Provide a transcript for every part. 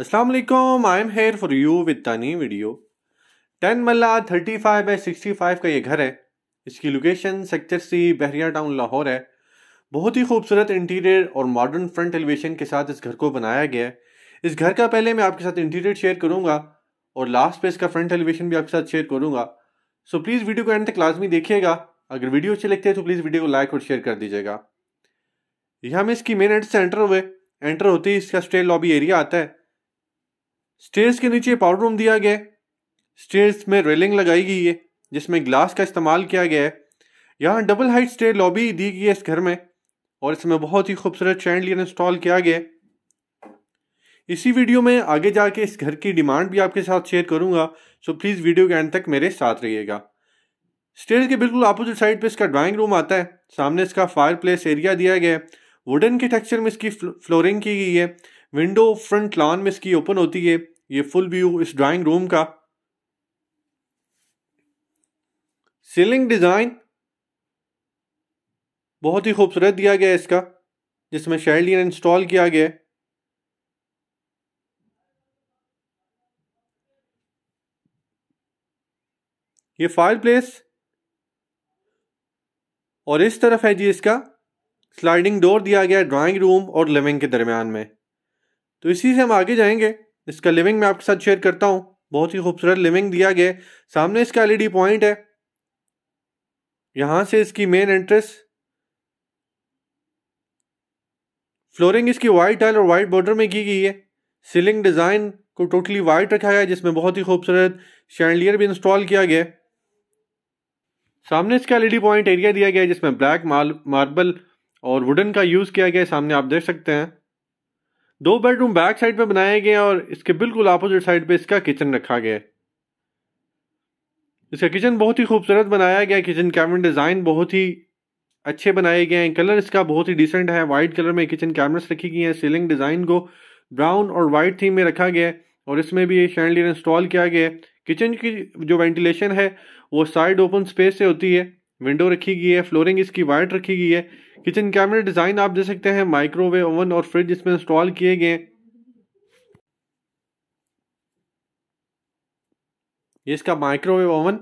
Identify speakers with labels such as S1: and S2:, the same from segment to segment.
S1: Aslam I am here for you with with video ten marla 35 five by sixty का ये घर है इसकी location sector C Bahria town Lahore है बहुत ही खूबसूरत इंटीरियर और मॉडर्न फ्रंट एलिवेशन के साथ इस घर को बनाया गया है इस घर का पहले मैं आपके साथ इंटीरियर शेयर करूंगा और लास्ट पे इसका फ्रंट एलिवेशन भी आपके साथ शेयर करूंगा सो प्लीज़ वीडियो को एंड तक लाजमी देखिएगा अगर वीडियो अच्छी लगती है तो प्लीज़ वीडियो को लाइक और शेयर कर दीजिएगा यहाँ हम इसकी मेन एंट्रेंस से एंटर हुए एंटर होते ही इसका स्टे लॉबी एरिया आता है स्टेयर्स के नीचे पाउडर रूम दिया गया है स्टेयर्स में रेलिंग लगाई गई है जिसमें ग्लास का इस्तेमाल किया गया है यहाँ डबल हाइट स्टेयर लॉबी दी गई है इस घर में और इसमें बहुत ही खूबसूरत चैंडलियर इंस्टॉल किया गया है इसी वीडियो में आगे जाके इस घर की डिमांड भी आपके साथ शेयर करूंगा सो प्लीज़ वीडियो के एंड तक मेरे साथ रहिएगा स्टेयर के बिल्कुल अपोजिट साइड पे इसका ड्राइंग रूम आता है सामने इसका फायर प्लेस एरिया दिया गया है वुडन के टेक्सचर में इसकी फ्लोरिंग की गई है विंडो फ्रंट लॉन में इसकी ओपन होती है ये फुल व्यू इस ड्राइंग रूम का सीलिंग डिज़ाइन बहुत ही खूबसूरत दिया गया है इसका जिसमें शेडलियन इंस्टॉल किया गया है ये फायर प्लेस और इस तरफ है जी इसका स्लाइडिंग डोर दिया गया है ड्राइंग रूम और लिविंग के दरमियान में तो इसी से हम आगे जाएंगे इसका लिविंग मैं आपके साथ शेयर करता हूँ बहुत ही खूबसूरत लिविंग दिया गया है सामने इसका एल पॉइंट है यहाँ से इसकी मेन एंट्रेस फ्लोरिंग इसकी वाइट टाइल और वाइट बॉर्डर में की गई है सीलिंग डिज़ाइन को टोटली वाइट रखा गया है जिसमें बहुत ही खूबसूरत शैंडलियर भी इंस्टॉल किया गया है सामने इसका एलईडी पॉइंट एरिया दिया गया है जिसमें ब्लैक मार्बल और वुडन का यूज़ किया गया है सामने आप देख सकते हैं दो बेडरूम बैक साइड पे बनाए गए हैं और इसके बिल्कुल अपोजिट साइड पे इसका किचन रखा गया है इसका किचन बहुत ही खूबसूरत बनाया गया किचन कैबिनेट डिज़ाइन बहुत ही अच्छे बनाए गए हैं कलर इसका बहुत ही डिसेंट है वाइट कलर में किचन कैबिनेट्स रखी गई हैं सीलिंग डिज़ाइन को ब्राउन और वाइट थीम में रखा गया है और इसमें भी ये शैंडलियर इंस्टॉल किया गया है किचन की जो वेंटिलेशन है वो साइड ओपन स्पेस से होती है विंडो रखी गई है फ्लोरिंग इसकी वाइट रखी गई है किचन कैबिनेट डिज़ाइन आप दे सकते हैं माइक्रोवेव ओवन और फ्रिज इसमें इंस्टॉल किए गए ये इसका माइक्रोवेव ओवन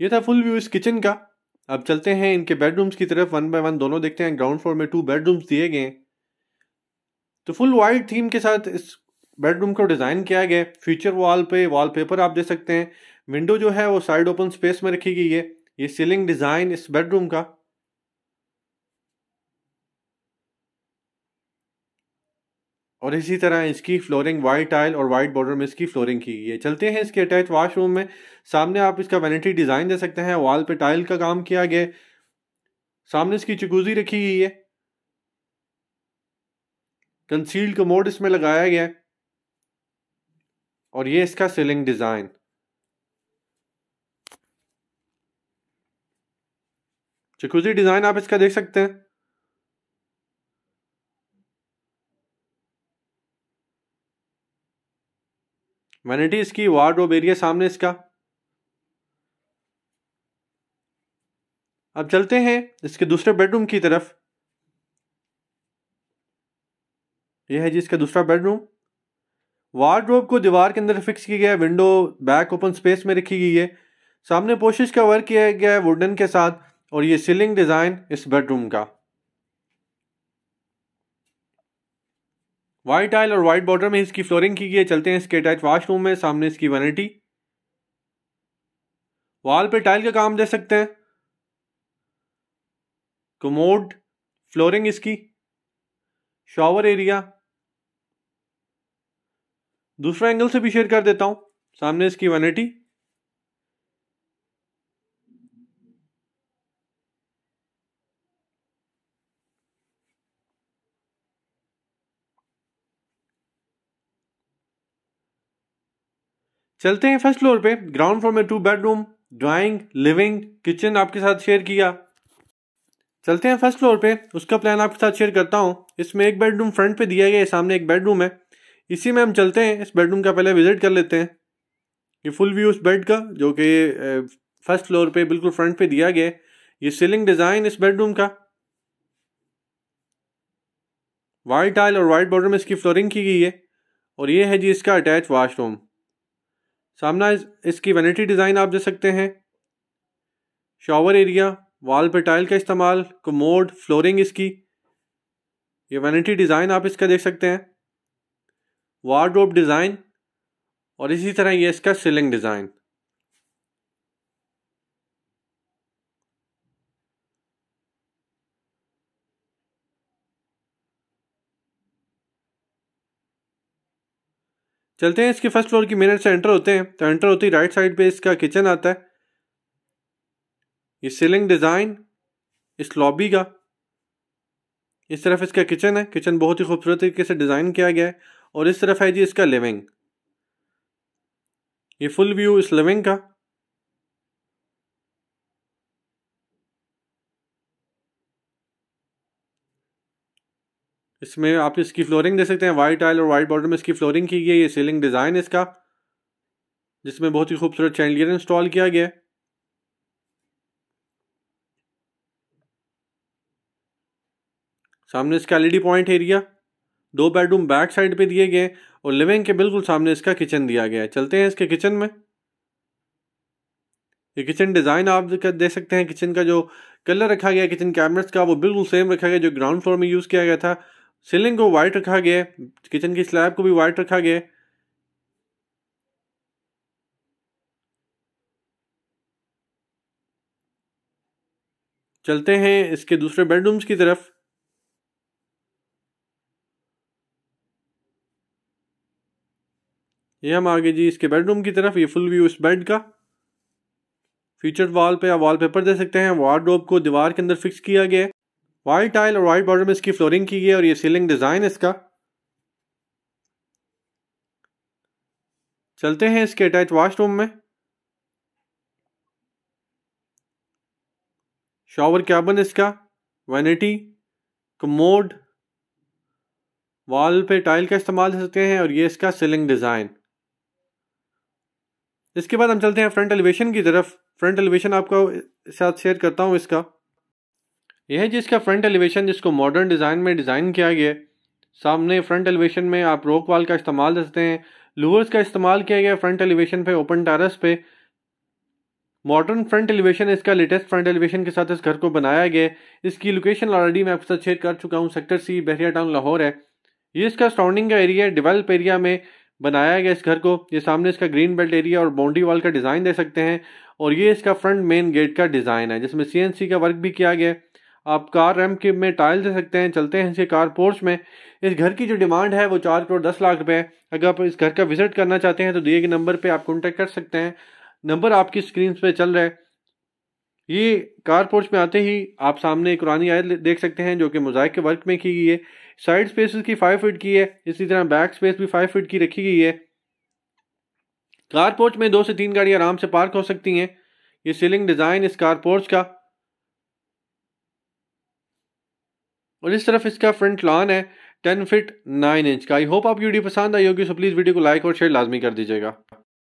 S1: ये था फुल व्यू इस किचन का अब चलते हैं इनके बेडरूम्स की तरफ वन बाय वन दोनों देखते हैं ग्राउंड फ्लोर में टू बेडरूम्स दिए गए तो फुल वाइट थीम के साथ इस बेडरूम को डिज़ाइन किया गया फ्यूचर वॉल पे वॉलपेपर आप दे सकते हैं विंडो जो है वो साइड ओपन स्पेस में रखी गई है ये सीलिंग डिज़ाइन इस बेडरूम का और इसी तरह इसकी फ्लोरिंग वाइट टाइल और वाइट बॉर्डर में इसकी फ्लोरिंग की गई है चलते हैं इसके अटैच वॉशरूम में सामने आप इसका वेनेटरी डिज़ाइन दे सकते हैं वॉल पे टाइल का काम किया गया सामने इसकी चिकूजी रखी गई है कंसील्ड कमोड इसमें लगाया गया और ये इसका सीलिंग डिज़ाइन चिकूजी डिज़ाइन आप इसका देख सकते हैं वैनिटी इसकी वार्ड एरिया सामने इसका अब चलते हैं इसके दूसरे बेडरूम की तरफ यह है जी इसका दूसरा बेडरूम वार्ड्रोब को दीवार के अंदर फिक्स किया गया है विंडो बैक ओपन स्पेस में रखी गई है सामने पोशिश का वर्क किया गया है वुडन के साथ और ये सीलिंग डिज़ाइन इस बेडरूम का वाइट टाइल और वाइट बॉर्डर में इसकी फ्लोरिंग की गई है चलते हैं इसके अटैच वाशरूम में सामने इसकी वनिटी वॉल पे टाइल का काम दे सकते हैं कमोड फ्लोरिंग इसकी शॉवर एरिया दूसरा एंगल से भी शेयर कर देता हूं सामने इसकी वनिटी चलते हैं फर्स्ट फ्लोर पे ग्राउंड फ्लोर में two bedroom drawing living kitchen आपके साथ शेयर किया चलते हैं फर्स्ट फ्लोर पे उसका प्लान आपके साथ शेयर करता हूँ इसमें एक बेडरूम फ्रंट पे दिया गया है सामने एक बेडरूम है इसी में हम चलते हैं इस बेडरूम का पहले विजिट कर लेते हैं ये फुल व्यू उस बेड का जो कि फर्स्ट फ्लोर पे बिल्कुल फ्रंट पे दिया गया है ये सीलिंग डिज़ाइन इस बेडरूम का वाइट टाइल और वाइट बॉर्डर में इसकी फ्लोरिंग की गई है और ये है जी इसका अटैच वाशरूम सामना इस, इसकी वेनिटी डिज़ाइन आप दे सकते हैं शॉवर एरिया वॉल पे टाइल का इस्तेमाल कमोड फ्लोरिंग इसकी ये वेनिटी डिज़ाइन आप इसका देख सकते हैं वार्ड्रोब डिज़ाइन और इसी तरह ये इसका सीलिंग डिज़ाइन चलते हैं इसके फर्स्ट फ्लोर की मेन से एंटर होते हैं तो एंटर होती राइट साइड पे इसका किचन आता है ये सीलिंग डिज़ाइन इस लॉबी का इस तरफ इसका किचन है किचन बहुत ही खूबसूरत तरीके से डिज़ाइन किया गया है और इस तरफ है जी इसका लिविंग ये फुल व्यू इस लिविंग का इसमें आप इसकी फ्लोरिंग दे सकते हैं वाइट टाइल और वाइट बॉर्डर में इसकी फ्लोरिंग की गई है ये सीलिंग डिज़ाइन इसका जिसमें बहुत ही खूबसूरत चैंडलियर इंस्टॉल किया गया है सामने इसका एलईडी पॉइंट एरिया दो बेडरूम बैक साइड पे दिए गए और लिविंग के बिल्कुल सामने इसका किचन दिया गया है चलते हैं इसके किचन में ये किचन डिज़ाइन आप दे सकते हैं किचन का जो कलर रखा गया किचन कैबिनेट्स का वो बिल्कुल सेम रखा गया जो ग्राउंड फ्लोर में यूज़ किया गया था सीलिंग को वाइट रखा गया है किचन की स्लैब को भी वाइट रखा गया है चलते हैं इसके दूसरे बेडरूम्स की तरफ ये हम आगे जी इसके बेडरूम की तरफ ये फुल व्यू इस बेड का फीचर वॉल पे या वॉलपेपर दे सकते हैं वार्ड को दीवार के अंदर फिक्स किया गया है वाइट टाइल और वाइट बॉर्डर में इसकी फ्लोरिंग की गई है और ये सीलिंग डिज़ाइन इसका चलते हैं इसके अटैच वाशरूम में शॉवर कैबन इसका वैनिटी कमोड वॉल पे टाइल का इस्तेमाल कर सकते हैं और ये इसका सीलिंग डिज़ाइन इसके बाद हम चलते हैं फ्रंट एलिवेशन की तरफ फ्रंट एलिवेशन आपको साथ शेयर करता हूँ इसका यह है जिसका फ्रंट एलिवेशन जिसको मॉडर्न डिज़ाइन में डिज़ाइन किया गया है सामने फ्रंट एलिवेशन में आप रोक वाल का इस्तेमाल कर सकते हैं लूवर्स का इस्तेमाल किया गया फ्रंट एलिवेशन पे ओपन टेरस पे मॉडर्न फ्रंट एलिवेशन इसका लेटेस्ट फ्रंट एलिवेशन के साथ इस घर को बनाया गया इसकी लोकेशन ऑलरेडी मैं आपके साथ शेयर कर चुका हूँ sector C Bahria town Lahore है ये इसका सराउंडिंग का एरिया है डिवेल्प एरिया में बनाया गया इस घर को ये सामने इसका ग्रीन बेल्ट एरिया और बाउंड्री वॉल का डिज़ाइन दे सकते हैं और ये इसका फ्रंट मेन गेट का डिज़ाइन है जिसमें सी का वर्क भी किया गया है आप कार रैम के में टाइल दे सकते हैं चलते हैं इसके कार पोर्च में इस घर की जो डिमांड है वो चार करोड़ दस लाख रुपए है अगर आप इस घर का विजिट करना चाहते हैं तो दिए गए नंबर पे आप कॉन्टेक्ट कर सकते हैं नंबर आपकी स्क्रीन पे चल रहा है ये कार पोर्च में आते ही आप सामने कुरानी आयत देख सकते हैं जो कि मोजाइक के वर्क में की गई है साइड स्पेस की फाइव फिट की है इसी तरह बैक स्पेस भी फाइव फिट की रखी गई है कार पोर्च में दो से तीन गाड़ियाँ आराम से पार्क हो सकती हैं ये सीलिंग डिज़ाइन इस कार पोर्च का और इस तरफ इसका फ्रंट लॉन है टेन फिट नाइन इंच का आई होप आप वीडियो पसंद आई होगी सो प्लीज़ वीडियो को लाइक और शेयर लाजमी कर दीजिएगा